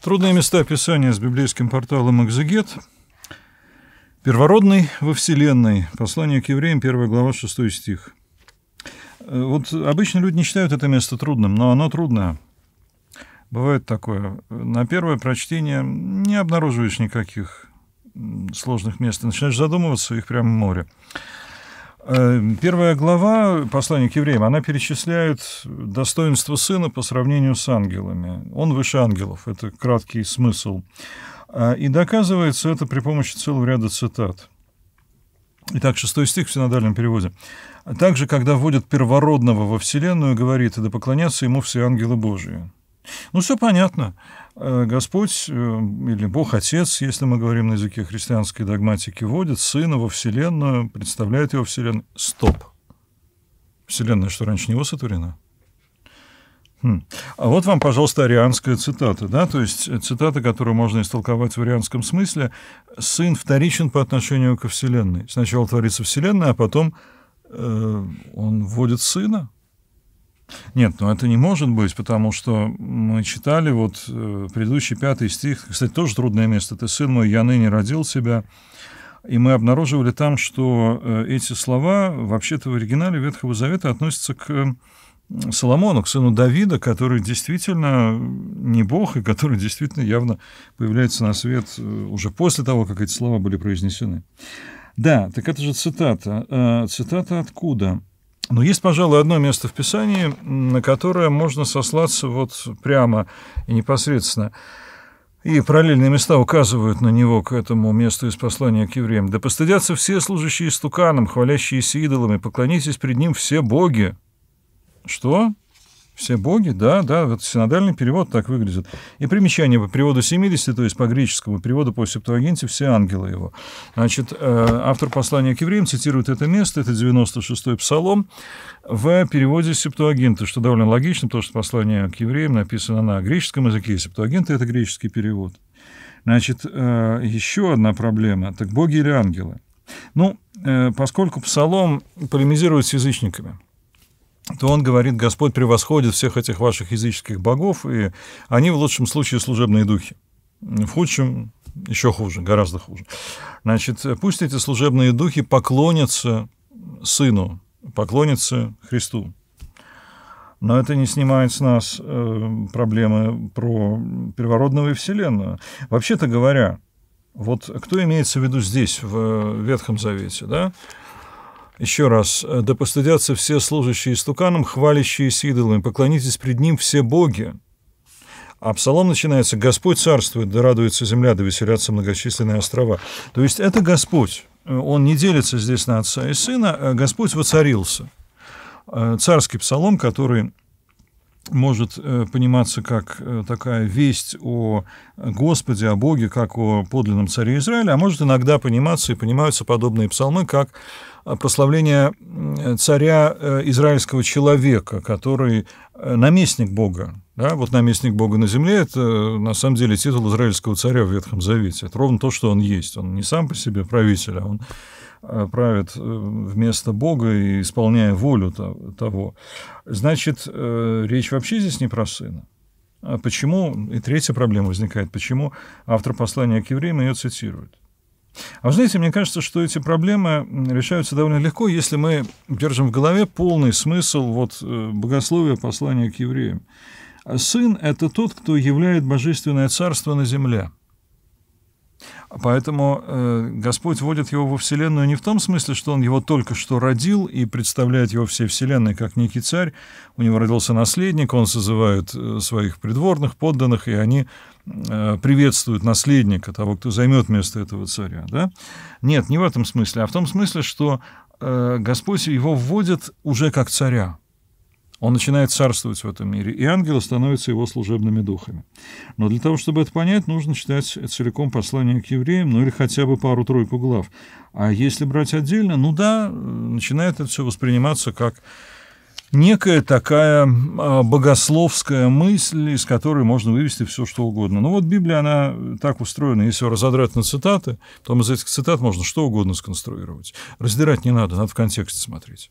Трудные места Писания с библейским порталом «Экзегет». Первородный во Вселенной. Послание к евреям, 1 глава, 6 стих. Э, вот обычно люди не считают это место трудным, но оно трудное. Бывает такое. На первое прочтение не обнаруживаешь никаких сложных мест. Начинаешь задумываться, их прямо море. Э, первая глава послания к евреям, она перечисляет достоинство сына по сравнению с ангелами. Он выше ангелов, это краткий смысл. Э, и доказывается это при помощи целого ряда цитат. Итак, шестой стих в синодальном переводе. «Также, когда вводят первородного во вселенную, говорит, и да поклонятся ему все ангелы Божии». Ну, все понятно. Э, Господь э, или Бог Отец, если мы говорим на языке христианской догматики, вводит Сына во Вселенную, представляет его Вселенную. Стоп. Вселенная, что раньше него сотворена? Хм. А вот вам, пожалуйста, арианская цитата, да, то есть э, цитата, которую можно истолковать в арианском смысле. «Сын вторичен по отношению ко Вселенной». Сначала творится Вселенная, а потом э, он вводит Сына. Нет, ну это не может быть, потому что мы читали вот э, предыдущий пятый стих, кстати, тоже трудное место. «Ты, сын мой, я ныне родил тебя». И мы обнаруживали там, что э, эти слова вообще-то в оригинале Ветхого Завета относятся к Соломону, к сыну Давида, который действительно э, не бог и который действительно явно появляется на свет уже после того, как эти слова были произнесены. Да, так это же цитата. А, цитата откуда? Но есть, пожалуй, одно место в Писании, на которое можно сослаться вот прямо и непосредственно. И параллельные места указывают на него к этому месту из послания к евреям. «Да постыдятся все служащие стуканом, хвалящиеся идолами, поклонитесь пред ним все боги». Что? все боги, да, да, вот синодальный перевод так выглядит. И примечание по переводу 70, то есть по греческому переводу по септуагинте все ангелы его. Значит, э, автор послания к евреям цитирует это место, это 96-й псалом, в переводе септуагинта, что довольно логично, потому что послание к евреям написано на греческом языке, и септуагинта – это греческий перевод. Значит, э, еще одна проблема. Так боги или ангелы? Ну, э, поскольку псалом полемизирует с язычниками – то он говорит, Господь превосходит всех этих ваших языческих богов, и они в лучшем случае служебные духи. В худшем еще хуже, гораздо хуже. Значит, пусть эти служебные духи поклонятся Сыну, поклонятся Христу. Но это не снимает с нас э, проблемы про первородную Вселенную. Вообще-то говоря, вот кто имеется в виду здесь, в э, Ветхом Завете, да? Еще раз, э, да постыдятся все служащие стуканом, хвалящиеся идолами, поклонитесь пред ним все боги. А псалом начинается «Господь царствует, да радуется земля, да веселятся многочисленные острова». То есть это Господь. Э, Он не делится здесь на отца и сына, э, Господь воцарился. Царский псалом, который может э, пониматься как э, такая весть о Господе, о Боге, как о подлинном царе Израиля, а может иногда пониматься и понимаются подобные псалмы как э, прославление царя израильского человека, который наместник Бога. Да? Вот наместник Бога на земле – это на самом деле титул израильского царя в Ветхом Завете. Это ровно то, что он есть. Он не сам по себе правитель, а он Э, правит э, вместо Бога и исполняя волю того. Значит, э, речь вообще здесь не про сына. А почему, и третья проблема возникает, почему автор послания к евреям ее цитирует. А вы знаете, мне кажется, что эти проблемы решаются довольно легко, если мы держим в голове полный смысл вот, богословия послания к евреям. А сын – это тот, кто являет божественное царство на земле – Поэтому э, Господь вводит его во Вселенную не в том смысле, что он его только что родил и представляет его всей Вселенной как некий царь. У него родился наследник, он созывает э, своих придворных, подданных, и они э, приветствуют наследника, того, кто займет место этого царя. Да? Нет, не в этом смысле, а в том смысле, что э, Господь его вводит уже как царя. Он начинает царствовать в этом мире, и ангелы становятся его служебными духами. Но для того, чтобы это понять, нужно читать целиком послание к евреям, ну или хотя бы пару-тройку глав. А если брать отдельно, ну да, начинает это все восприниматься как некая такая а, богословская мысль, из которой можно вывести все, что угодно. Но ну вот Библия, она так устроена, если разодрать на цитаты, то из этих цитат можно что угодно сконструировать. Раздирать не надо, надо в контексте смотреть.